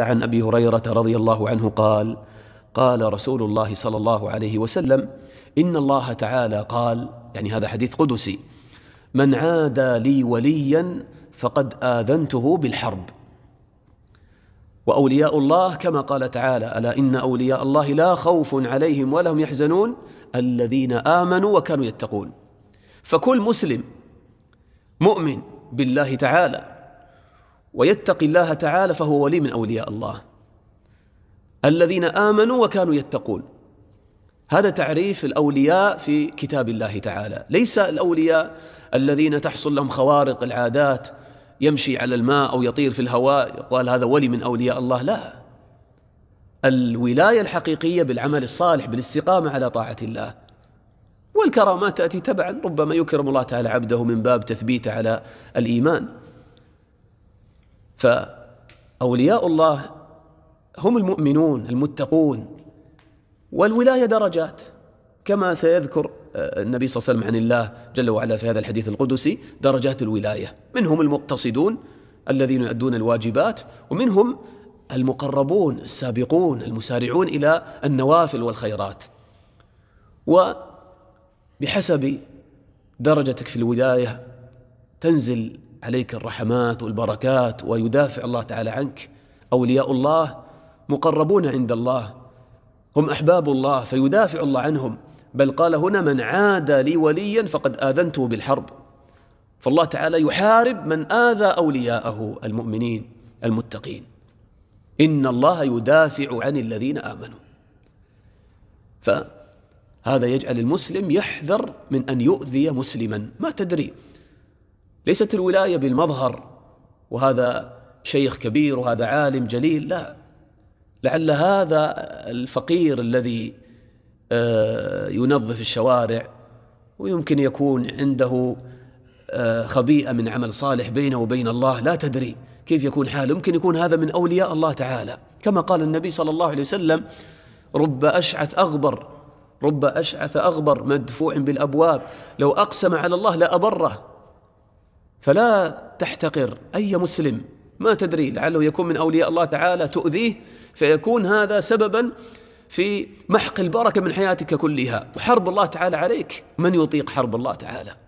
عن ابي هريره رضي الله عنه قال قال رسول الله صلى الله عليه وسلم ان الله تعالى قال يعني هذا حديث قدسي من عادى لي وليا فقد اذنته بالحرب واولياء الله كما قال تعالى الا ان اولياء الله لا خوف عليهم ولا هم يحزنون الذين امنوا وكانوا يتقون فكل مسلم مؤمن بالله تعالى ويتقي الله تعالى فهو ولي من اولياء الله الذين امنوا وكانوا يتقون هذا تعريف الاولياء في كتاب الله تعالى ليس الاولياء الذين تحصل لهم خوارق العادات يمشي على الماء او يطير في الهواء يقال هذا ولي من اولياء الله لا الولايه الحقيقيه بالعمل الصالح بالاستقامه على طاعه الله والكرامات تاتي تبعا ربما يكرم الله تعالى عبده من باب تثبيته على الايمان فأولياء الله هم المؤمنون المتقون والولاية درجات كما سيذكر آه، النبي صلى الله عليه وسلم عن الله جل وعلا في هذا الحديث القدسي درجات الولاية منهم المقتصدون الذين يؤدون الواجبات ومنهم المقربون السابقون المسارعون إلى النوافل والخيرات وبحسب درجتك في الولاية تنزل عليك الرحمات والبركات ويدافع الله تعالى عنك اولياء الله مقربون عند الله هم احباب الله فيدافع الله عنهم بل قال هنا من عادى لي وليا فقد اذنته بالحرب فالله تعالى يحارب من اذى اولياءه المؤمنين المتقين ان الله يدافع عن الذين امنوا فهذا يجعل المسلم يحذر من ان يؤذي مسلما ما تدري ليست الولايه بالمظهر وهذا شيخ كبير وهذا عالم جليل لا لعل هذا الفقير الذي آه، ينظف الشوارع ويمكن يكون عنده آه، خبيئه من عمل صالح بينه وبين الله لا تدري كيف يكون حاله يمكن يكون هذا من اولياء الله تعالى كما قال النبي صلى الله عليه وسلم رب اشعث اغبر رب اشعث اغبر مدفوع بالابواب لو اقسم على الله لابره فلا تحتقر أي مسلم ما تدري لعله يكون من أولياء الله تعالى تؤذيه فيكون هذا سببا في محق البركة من حياتك كلها وحرب الله تعالى عليك من يطيق حرب الله تعالى